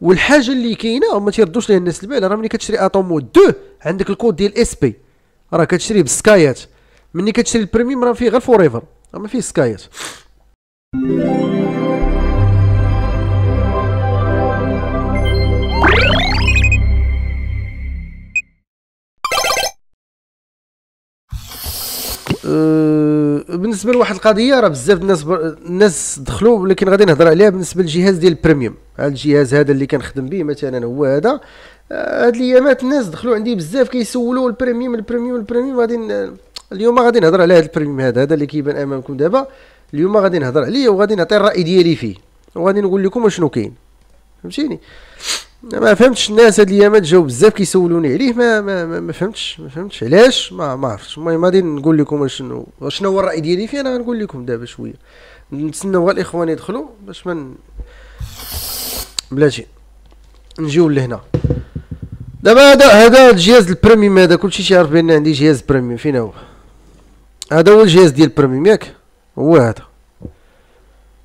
والحاجه اللي كاينه هما تيردوش ليه الناس البال راه ملي كتشري اتومو 2 عندك الكود ديال اس بي راه كتشري بسكايات ملي كتشري البريميوم راه فيه غير فوريفر راه ما فيه سكايات بالنسبه لواحد القضيه راه بزاف الناس بر... الناس دخلوا ولكن غادي نهضر عليها بالنسبه للجهاز ديال البريميوم هذا الجهاز هذا اللي كنخدم به مثلا هو هذا آه، هاد الايامات الناس دخلوا عندي بزاف كيسولوا البريميوم البريميوم البريميوم غادي اليوم غادي نهضر على هاد البريميوم هذا هذا اللي كيبان امامكم دابا اليوم غادي نهضر عليه وغادي نعطي الراي ديالي فيه وغادي نقول لكم اشنو كاين فهمتيني ما فهمتش الناس هاد الايامات جاو بزاف كيسولوني عليه ما ما, ما, فهمتش ما فهمتش علاش ما ما عرفتش المهم غادي نقول لكم شنو شنو هو الراي ديالي فيه انا غنقول لكم دابا شويه نتسناو غير الاخوان يدخلوا باش من بلاتي نجيو لهنا دابا هذا هذا الجهاز البريميوم هذا كلشي تيعرف بان عندي جهاز بريميوم فين هو هذا هو الجهاز ديال البريميوم ياك هو هذا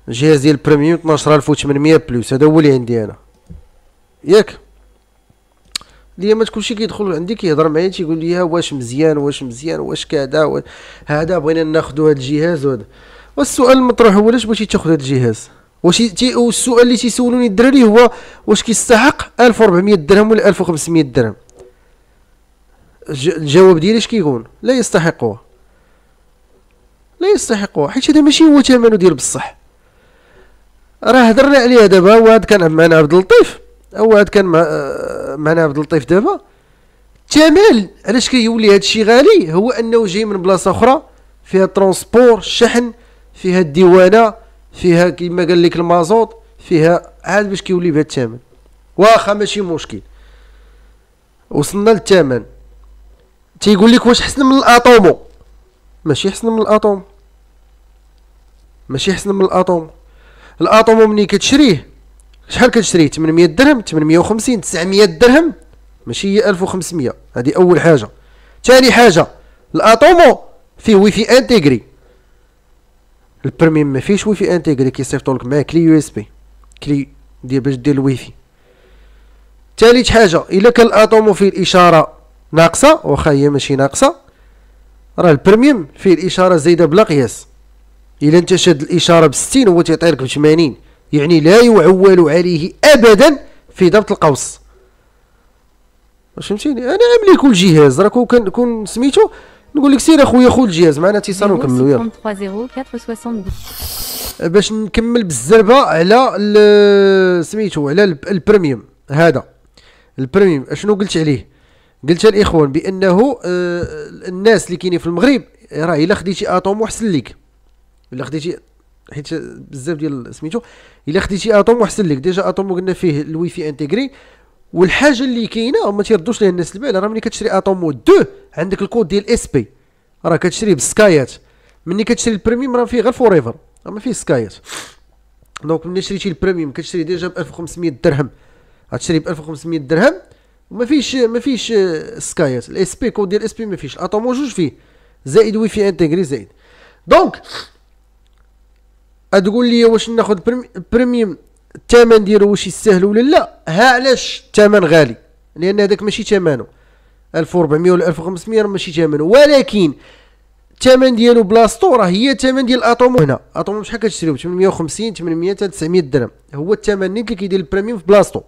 الجهاز ديال البريميوم 12800 بلس هذا هو اللي عندي انا ياك ليا كلشي كيدخل عندي كيهضر معايا تيقول لي واش مزيان واش مزيان واش كذا و... هذا بغينا ناخذ هذا الجهاز وهذا والسؤال المطروح هو علاش بغيتي تاخذ هذا الجهاز واش تي... والسؤال اللي تيسولوني الدراري هو واش كيستحق 1400 درهم ولا 1500 درهم الجواب ديالي اش كيكون لا يستحقوه لا يستحقوه حيت هذا ماشي هو ثمنه ديال بصح راه هضرنا عليه دابا وهاد كان معنا عبد اللطيف هو هاد كان معنا عبد اللطيف دابا الثمن علاش كيولي هذا الشيء غالي هو انه جاي من بلاصه اخرى فيها ترونسبور الشحن فيها الديوانه فيها كما قال لك المازوط فيها عاد باش كيولي بهذا الثمن واخا ماشي مشكل وصلنا للثمن تيقول لك واش حسن من الاطومو ماشي حسن من الاطوم ماشي حسن من الاطوم الاطوم ملي كتشريه شحال كتشري 800 درهم 850 900 درهم ماشي هي 1500 هذه اول حاجه ثاني حاجه الاطومو فيه ويفي انتيغري البرمي ما فيهش ويفي انتيغري كيصيفطوا لك مع كلي يو اس بي كلي ديال باش دير الويفي ثالث حاجه الا كان الاطومو فيه الاشاره ناقصه واخا هي ماشي ناقصه راه البرميوم فيه الاشاره زايده بلا قياس الا انت شاد الاشاره ب 60 هو تيعطي لك ب 80 يعني لا يعول عليه أبدا في ضبط القوس واش فهمتيني انا املك الجهاز راه كون كون سميتو نقول لك سير اخويا خذ الجهاز معنا اتصال ونكملوا يلا باش نكمل بالزربه على سميتو على البريميوم هذا البريميوم اشنو قلت عليه قلت الاخوان بانه آه، الناس اللي كاينين في المغرب راه الا خديتي اتوم وحسن ليك الا خديتي حيت بزاف ديال سميتو الا خديتي اتوم احسن لك ديجا اتوم قلنا فيه الواي فاي انتيغري والحاجه اللي كاينه ما تيردوش ليها الناس البال راه ملي كتشري اتوم 2 عندك الكود ديال اس بي راه كتشري بالسكايات ملي كتشري البريميوم راه فيه غير فوريفر راه ما فيه سكايات دونك ملي شريتي البريميوم كتشري ديجا ب 1500 درهم غتشري ب 1500 درهم وما فيش ما فيش سكايات الاس بي كود ديال اس بي ما فيش الاتوم جوج فيه زائد وي في انتيغري زائد دونك تقول لي واش ناخذ بريميوم الثمن ديالو واش يستاهل ولا لا ها علاش الثمن غالي لان هذاك ماشي ثمنه 1400 ولا 1500 راه ماشي ثمنه ولكن الثمن ديالو بلاصتو راه هي الثمن ديال الاطوم هنا اطوم بشحال كتشريو 850 800 حتى 900 درهم هو الثمن اللي كيدير البريميوم في بلاصتو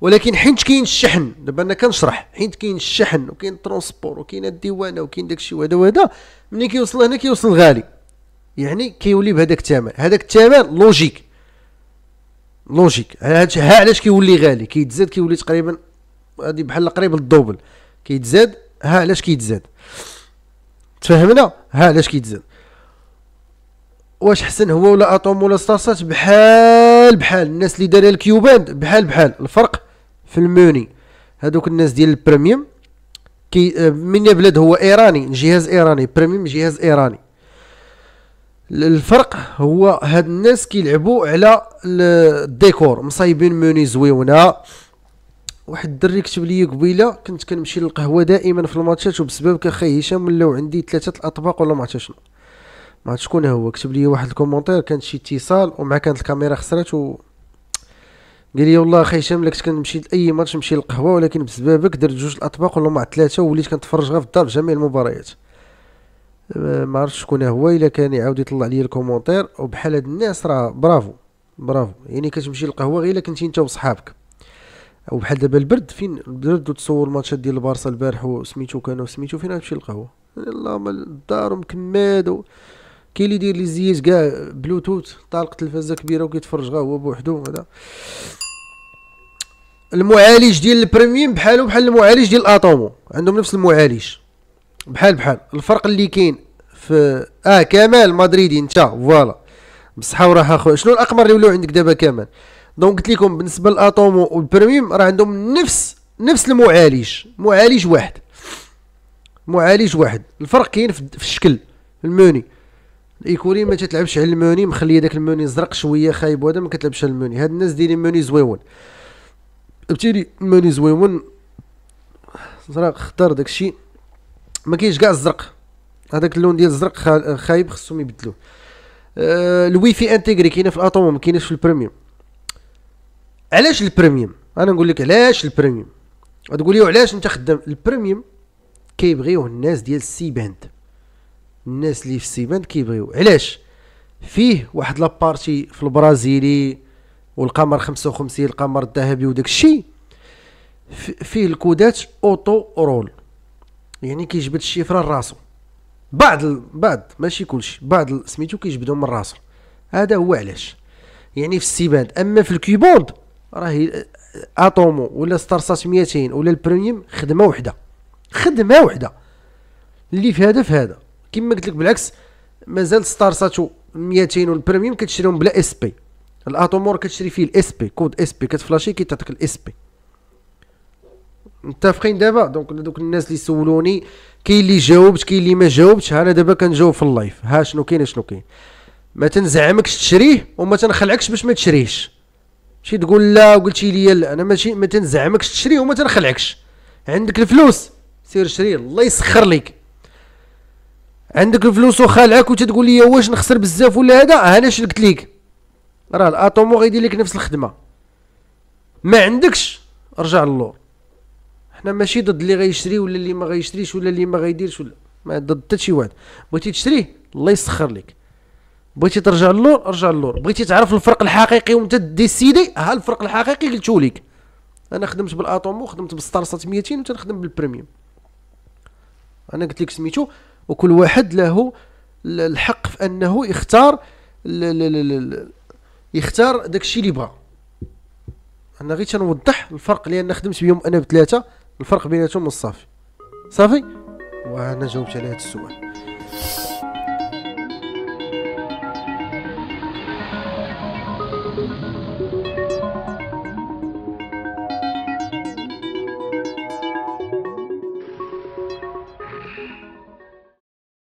ولكن حيت كاين الشحن دابا انا كنشرح حيت كاين الشحن وكاين الترونسبور وكاين الديوانه وكاين داكشي وهذا وهذا ملي كيوصل هنا كيوصل غالي يعني كيولي بهذاك الثمن هذاك الثمن لوجيك لوجيك ها علاش كيولي غالي كيتزاد كيولي تقريبا غادي بحال قريب للدوبل كيتزاد ها علاش كيتزاد تفهمنا ها علاش كيتزاد واش حسن هو ولا اتوم ولا ستارسات بحال بحال الناس اللي دارها الكيوباند بحال بحال الفرق في الموني هادوك الناس ديال البريميوم كي آه، من بلاد هو ايراني جهاز ايراني بريميوم جهاز ايراني الفرق هو هاد الناس كيلعبوا على الديكور مصايبين موني زويونه واحد الدري كتب لي قبيله كنت كنمشي للقهوه دائما في الماتشات وبسببك اخي هشام ولاو عندي ثلاثه الاطباق ولا ما عرفت شنو ما شكون هو كتب لي واحد الكومونتير كان شي اتصال ومع كانت الكاميرا خسرات و قال لي والله اخي هشام كنت كنمشي لاي ماتش نمشي للقهوه ولكن بسببك درت جوج الاطباق ولا مع ثلاثه وليت كنتفرج غير في الدار جميع المباريات ما عرفتش شكون هو الا كان يعاود يطلع لي الكومونتير وبحال هاد الناس راه برافو برافو يعني كتمشي للقهوه غير الا كنتي انت وصحابك او بحال دابا البرد فين البرد وتصور الماتشات ديال البارسا البارح وسميتو كانوا سميتو فين غتمشي للقهوه اللهم الدار ومكماد كاين اللي يدير لي زيات كاع بلوتوث طالق تلفازه كبيره وكيتفرج غا هو بوحدو هذا المعالج ديال البريميوم بحالو بحال المعالج ديال الاطومو عندهم نفس المعالج بحال بحال الفرق اللي كاين في اه كمال مدريدي انت فوالا بصح وراها خو شنو الاقمر اللي ولاو عندك دابا كمال دونك قلت لكم بالنسبه للاتوم والبريميوم راه عندهم نفس نفس المعالج معالج واحد معالج واحد الفرق كاين في الشكل في الموني الايكوري ما تتلعبش على الموني مخليه داك الموني زرق شويه خايب وهذا ما كتلعبش على الموني هاد الناس دايرين موني زويون ابتدي موني زويون زرق اختار داكشي ما كاينش كاع الزرق هذاك اللون ديال الزرق خايب خصهم يبدلوه آه، الوي في انتيغري كاينه في الاطوم ما كاينش في البريميوم علاش البريميوم انا نقول لك علاش البريميوم غتقول لي علاش انت خدام البريميوم كيبغيوه الناس ديال السي باند الناس اللي في السي باند كيبغيوه علاش فيه واحد لابارتي في البرازيلي والقمر 55 القمر الذهبي وداك الشيء فيه الكودات اوتو رول يعني كيجبد الشفره لراسو بعض ال... بعض ماشي كلشي بعض ال... سميتو كيجبدهم من راسو هذا هو علاش يعني في السيباند اما في الكيبورد راه آه، اتومو ولا ستارسات 200 ولا البريميوم خدمه وحده خدمه وحده اللي في هذا في هذا كما قلت لك بالعكس مازال ستارساتو 200 والبريميوم كتشريهم بلا اس بي الاتومور كتشري فيه الاس بي كود اس بي كتفلاشي كيعطيك الاس بي متفقين دابا دونك دوك الناس اللي سولوني كاين اللي جاوبت كاين اللي ما جاوبتش انا دابا كنجاوب في اللايف ها شنو كاين شنو كاين ما تنزعمكش تشريه وما تنخلعكش باش ما تشريهش ماشي تقول لا وقلتي لي لا انا ماشي ما تنزعمكش تشريه وما تنخلعكش عندك الفلوس سير شريه الله يسخر لك عندك الفلوس وخالعك وتتقول لي واش نخسر بزاف ولا هذا انا شلكت ليك راه الاتومو غيدير لك نفس الخدمه ما عندكش رجع للور حنا ماشي ضد اللي غيشري ولا اللي ما غيشريش ولا اللي ما غيديرش ولا ما ضد حتى شي واحد بغيتي تشريه الله يسخر لك بغيتي ترجع للور ارجع للور بغيتي تعرف الفرق الحقيقي وانت ديسيدي ها الفرق الحقيقي قلتو لك انا خدمت بالاتوم وخدمت بالستارسات 200 وتنخدم بالبريميوم انا قلت لك سميتو وكل واحد له الحق في انه يختار لا لا لا لا يختار داكشي اللي بغا انا غير تنوضح الفرق لان خدمت بهم انا بثلاثه الفرق بيناتهم الصافي صافي وانا جاوبت على هذا السؤال